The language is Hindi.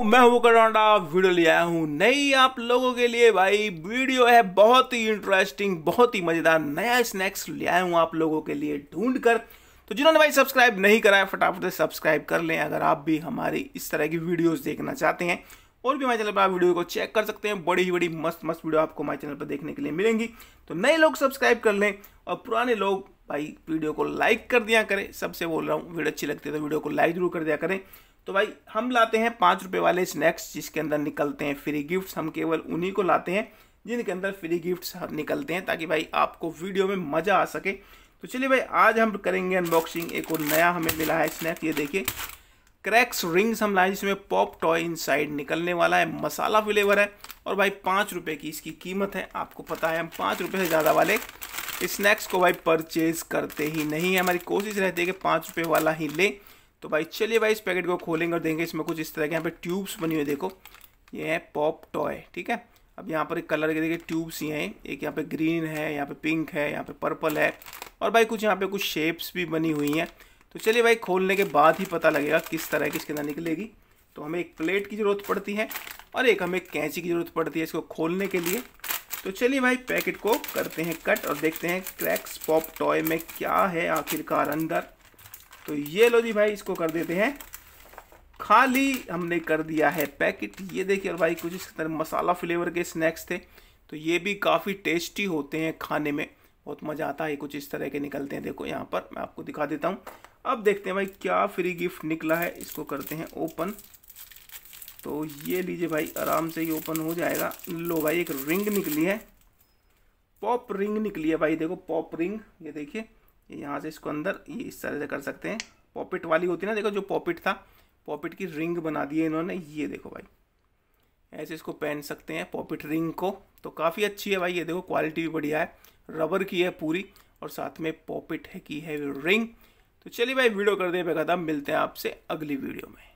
तो मैं हूं करोडा वीडियो ले आया हूं नई आप लोगों के लिए भाई वीडियो है बहुत ही इंटरेस्टिंग बहुत ही मजेदार नया स्नैक्स ले आया हूं आप लोगों के लिए ढूंढ कर तो जिन्होंने भाई सब्सक्राइब नहीं कराया फटाफट से सब्सक्राइब कर लें अगर आप भी हमारी इस तरह की वीडियोस देखना चाहते हैं और भी हमारे चैनल पर आप वीडियो को चेक कर सकते हैं बड़ी ही बड़ी मस्त मस्त वीडियो आपको हमारे चैनल पर देखने के लिए मिलेंगी तो नए लोग सब्सक्राइब कर लें और पुराने लोग भाई वीडियो को लाइक कर दिया करें सबसे बोल रहा हूँ वीडियो अच्छी लगती है तो वीडियो को लाइक जरूर कर दिया करें तो भाई हम लाते हैं पाँच रुपये वाले स्नैक्स जिसके अंदर निकलते हैं फ्री गिफ्ट्स हम केवल उन्हीं को लाते हैं जिनके अंदर फ्री गिफ्ट्स निकलते हैं ताकि भाई आपको वीडियो में मज़ा आ सके तो चलिए भाई आज हम करेंगे अनबॉक्सिंग एक और नया हमें मिला है स्नैक्स ये देखिए क्रैक्स रिंग्स हम लाए जिसमें पॉप टॉय इनसाइड निकलने वाला है मसाला फ्लेवर है और भाई पाँच रुपये की इसकी कीमत है आपको पता है हम पाँच रुपये से ज़्यादा वाले स्नैक्स को भाई परचेज करते ही नहीं है हमारी कोशिश रहती है कि पाँच रुपये वाला ही ले तो भाई चलिए भाई इस पैकेट को खोलेंगे और देंगे इसमें कुछ इस तरह के यहाँ पे ट्यूब्स बनी हुई देखो ये है पॉप टॉय ठीक है अब यहाँ पर एक कलर के देखिए ट्यूब्स ही हैं एक यहाँ पे ग्रीन है यहाँ पे पिंक है यहाँ पे पर्पल है और भाई कुछ यहाँ पे कुछ शेप्स भी बनी हुई हैं तो चलिए भाई खोलने के बाद ही पता लगेगा किस तरह की इसके अंदर निकलेगी तो हमें एक प्लेट की ज़रूरत पड़ती है और एक हमें कैंची की ज़रूरत पड़ती है इसको खोलने के लिए तो चलिए भाई पैकेट को करते हैं कट और देखते हैं क्रैक्स पॉप टॉय में क्या है आखिरकार अंदर तो ये लो जी भाई इसको कर देते हैं खाली हमने कर दिया है पैकेट ये देखिए और भाई कुछ इसके तरह मसाला फ्लेवर के स्नैक्स थे तो ये भी काफ़ी टेस्टी होते हैं खाने में बहुत मज़ा आता है कुछ इस तरह के निकलते हैं देखो यहाँ पर मैं आपको दिखा देता हूँ अब देखते हैं भाई क्या फ्री गिफ्ट निकला है इसको करते हैं ओपन तो ये लीजिए भाई आराम से ये ओपन हो जाएगा लो भाई एक रिंग निकली है पॉप रिंग निकली है भाई देखो पॉप रिंग ये देखिए यहाँ से इसको अंदर ये इस तरह से कर सकते हैं पॉपिट वाली होती है ना देखो जो पॉपिट था पॉपिट की रिंग बना दी है इन्होंने ये देखो भाई ऐसे इसको पहन सकते हैं पॉपिट रिंग को तो काफ़ी अच्छी है भाई ये देखो क्वालिटी भी बढ़िया है रबर की है पूरी और साथ में पॉपिट है की है रिंग तो चलिए भाई वीडियो कर दे बेगा मिलते हैं आपसे अगली वीडियो में